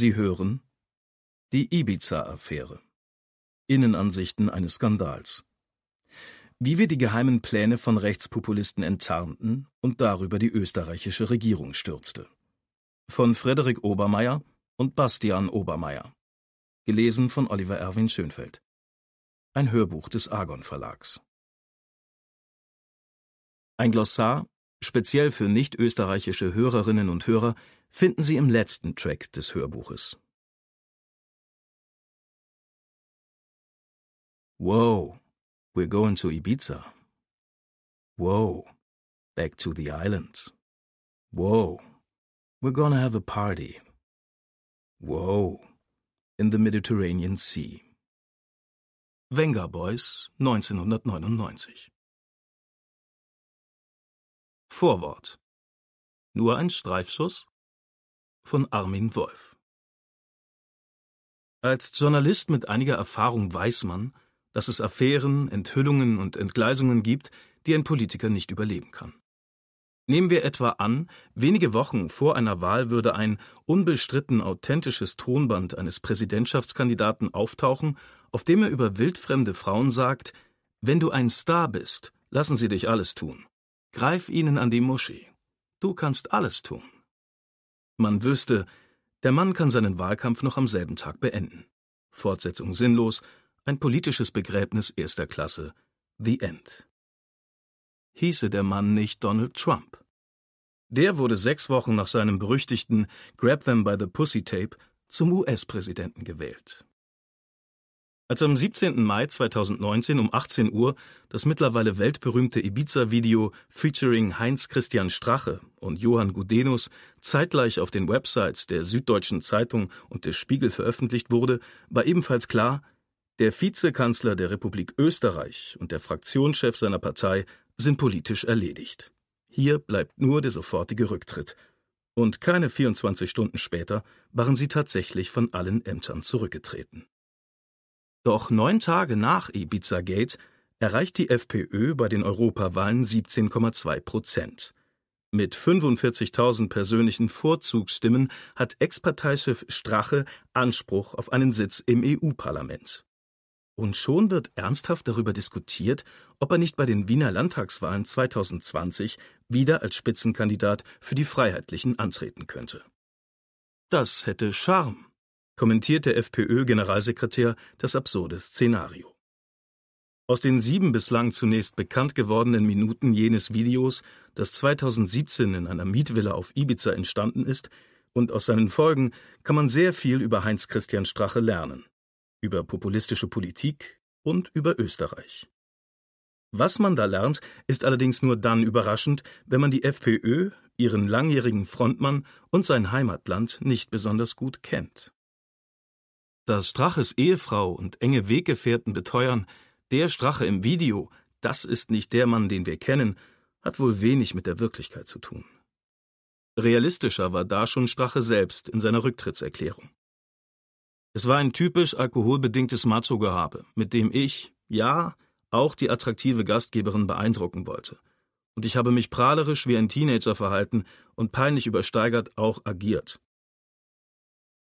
Sie hören die Ibiza-Affäre. Innenansichten eines Skandals. Wie wir die geheimen Pläne von Rechtspopulisten enttarnten und darüber die österreichische Regierung stürzte. Von Frederik Obermeier und Bastian Obermeier. Gelesen von Oliver Erwin Schönfeld. Ein Hörbuch des Argon Verlags. Ein Glossar Speziell für nicht-österreichische Hörerinnen und Hörer finden Sie im letzten Track des Hörbuches. Wow, we're going to Ibiza. Wow, back to the islands. Wow, we're gonna have a party. Wow, in the Mediterranean Sea. Venga Boys, 1999 Vorwort. Nur ein Streifschuss von Armin Wolf. Als Journalist mit einiger Erfahrung weiß man, dass es Affären, Enthüllungen und Entgleisungen gibt, die ein Politiker nicht überleben kann. Nehmen wir etwa an, wenige Wochen vor einer Wahl würde ein unbestritten authentisches Tonband eines Präsidentschaftskandidaten auftauchen, auf dem er über wildfremde Frauen sagt, wenn du ein Star bist, lassen sie dich alles tun. Greif ihnen an die Muschi. Du kannst alles tun. Man wüsste, der Mann kann seinen Wahlkampf noch am selben Tag beenden. Fortsetzung sinnlos, ein politisches Begräbnis erster Klasse. The End. Hieße der Mann nicht Donald Trump. Der wurde sechs Wochen nach seinem berüchtigten Grab Them by the Pussy Tape zum US-Präsidenten gewählt. Als am 17. Mai 2019 um 18 Uhr das mittlerweile weltberühmte Ibiza-Video featuring Heinz Christian Strache und Johann Gudenus zeitgleich auf den Websites der Süddeutschen Zeitung und des Spiegel veröffentlicht wurde, war ebenfalls klar, der Vizekanzler der Republik Österreich und der Fraktionschef seiner Partei sind politisch erledigt. Hier bleibt nur der sofortige Rücktritt. Und keine 24 Stunden später waren sie tatsächlich von allen Ämtern zurückgetreten. Doch neun Tage nach Ibiza Gate erreicht die FPÖ bei den Europawahlen 17,2 Prozent. Mit 45.000 persönlichen Vorzugsstimmen hat Ex-Parteichef Strache Anspruch auf einen Sitz im EU-Parlament. Und schon wird ernsthaft darüber diskutiert, ob er nicht bei den Wiener Landtagswahlen 2020 wieder als Spitzenkandidat für die Freiheitlichen antreten könnte. Das hätte Charme kommentierte FPÖ-Generalsekretär das absurde Szenario. Aus den sieben bislang zunächst bekannt gewordenen Minuten jenes Videos, das 2017 in einer Mietvilla auf Ibiza entstanden ist, und aus seinen Folgen kann man sehr viel über Heinz Christian Strache lernen, über populistische Politik und über Österreich. Was man da lernt, ist allerdings nur dann überraschend, wenn man die FPÖ, ihren langjährigen Frontmann und sein Heimatland nicht besonders gut kennt. Dass Straches Ehefrau und enge Weggefährten beteuern, der Strache im Video, das ist nicht der Mann, den wir kennen, hat wohl wenig mit der Wirklichkeit zu tun. Realistischer war da schon Strache selbst in seiner Rücktrittserklärung. Es war ein typisch alkoholbedingtes Macho-Gehabe, mit dem ich, ja, auch die attraktive Gastgeberin beeindrucken wollte. Und ich habe mich prahlerisch wie ein Teenager verhalten und peinlich übersteigert auch agiert.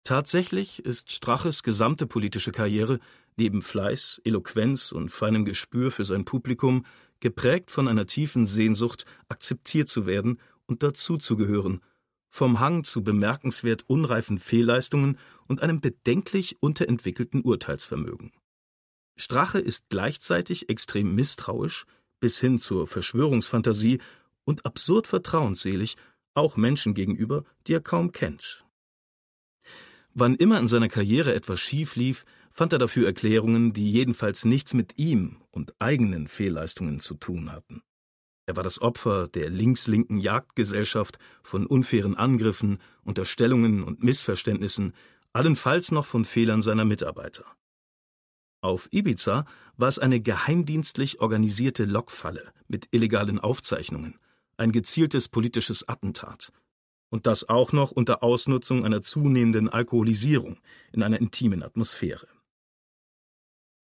Tatsächlich ist Straches gesamte politische Karriere neben Fleiß, Eloquenz und feinem Gespür für sein Publikum geprägt von einer tiefen Sehnsucht, akzeptiert zu werden und dazuzugehören, vom Hang zu bemerkenswert unreifen Fehlleistungen und einem bedenklich unterentwickelten Urteilsvermögen. Strache ist gleichzeitig extrem misstrauisch, bis hin zur Verschwörungsfantasie und absurd vertrauensselig, auch Menschen gegenüber, die er kaum kennt. Wann immer in seiner Karriere etwas schief lief, fand er dafür Erklärungen, die jedenfalls nichts mit ihm und eigenen Fehlleistungen zu tun hatten. Er war das Opfer der links-linken Jagdgesellschaft von unfairen Angriffen, Unterstellungen und Missverständnissen, allenfalls noch von Fehlern seiner Mitarbeiter. Auf Ibiza war es eine geheimdienstlich organisierte Lockfalle mit illegalen Aufzeichnungen, ein gezieltes politisches Attentat – und das auch noch unter Ausnutzung einer zunehmenden Alkoholisierung in einer intimen Atmosphäre.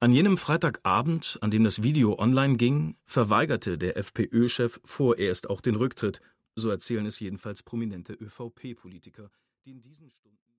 An jenem Freitagabend, an dem das Video online ging, verweigerte der FPÖ-Chef vorerst auch den Rücktritt, so erzählen es jedenfalls prominente ÖVP-Politiker, die in diesen Stunden